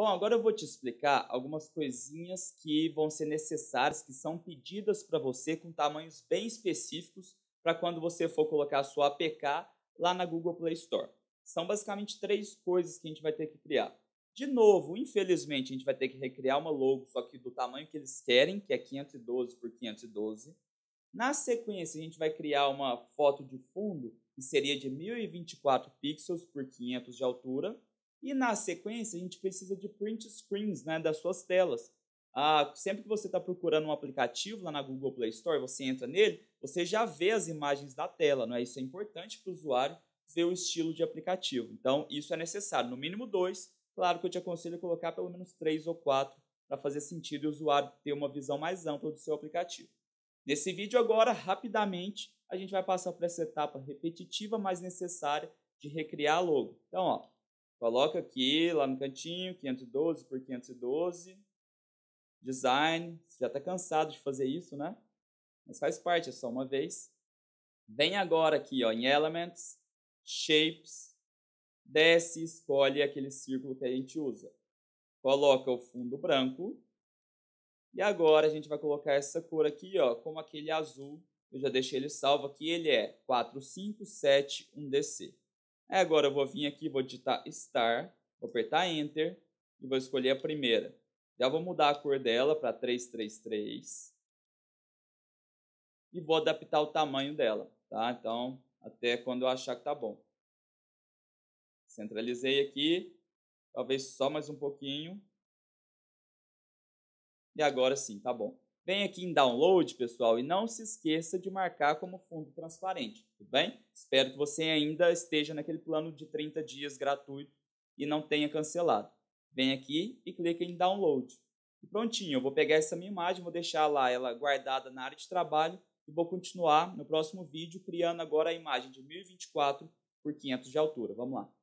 Bom, agora eu vou te explicar algumas coisinhas que vão ser necessárias, que são pedidas para você com tamanhos bem específicos para quando você for colocar a sua APK lá na Google Play Store. São basicamente três coisas que a gente vai ter que criar. De novo, infelizmente, a gente vai ter que recriar uma logo, só que do tamanho que eles querem, que é 512 por 512. Na sequência, a gente vai criar uma foto de fundo, que seria de 1024 pixels por 500 de altura. E na sequência, a gente precisa de print screens né, das suas telas. Ah, sempre que você está procurando um aplicativo lá na Google Play Store, você entra nele, você já vê as imagens da tela, não é? Isso é importante para o usuário ver o estilo de aplicativo. Então, isso é necessário, no mínimo dois. Claro que eu te aconselho a colocar pelo menos três ou quatro para fazer sentido e o usuário ter uma visão mais ampla do seu aplicativo. Nesse vídeo agora, rapidamente, a gente vai passar por essa etapa repetitiva, mas necessária de recriar logo. Então, ó, Coloca aqui, lá no cantinho, 512 por 512. Design. Você já está cansado de fazer isso, né? Mas faz parte, é só uma vez. Vem agora aqui ó, em Elements, Shapes. Desce e escolhe aquele círculo que a gente usa. Coloca o fundo branco. E agora a gente vai colocar essa cor aqui, ó, como aquele azul. Eu já deixei ele salvo aqui. Ele é 4571DC. Aí é, agora eu vou vir aqui, vou digitar star, vou apertar enter e vou escolher a primeira. Já vou mudar a cor dela para 333 e vou adaptar o tamanho dela, tá? Então, até quando eu achar que tá bom. Centralizei aqui, talvez só mais um pouquinho. E agora sim, tá bom. Vem aqui em download, pessoal, e não se esqueça de marcar como fundo transparente, tudo bem? Espero que você ainda esteja naquele plano de 30 dias gratuito e não tenha cancelado. Vem aqui e clica em download. E prontinho, eu vou pegar essa minha imagem, vou deixar lá ela guardada na área de trabalho e vou continuar no próximo vídeo criando agora a imagem de 1024 por 500 de altura. Vamos lá.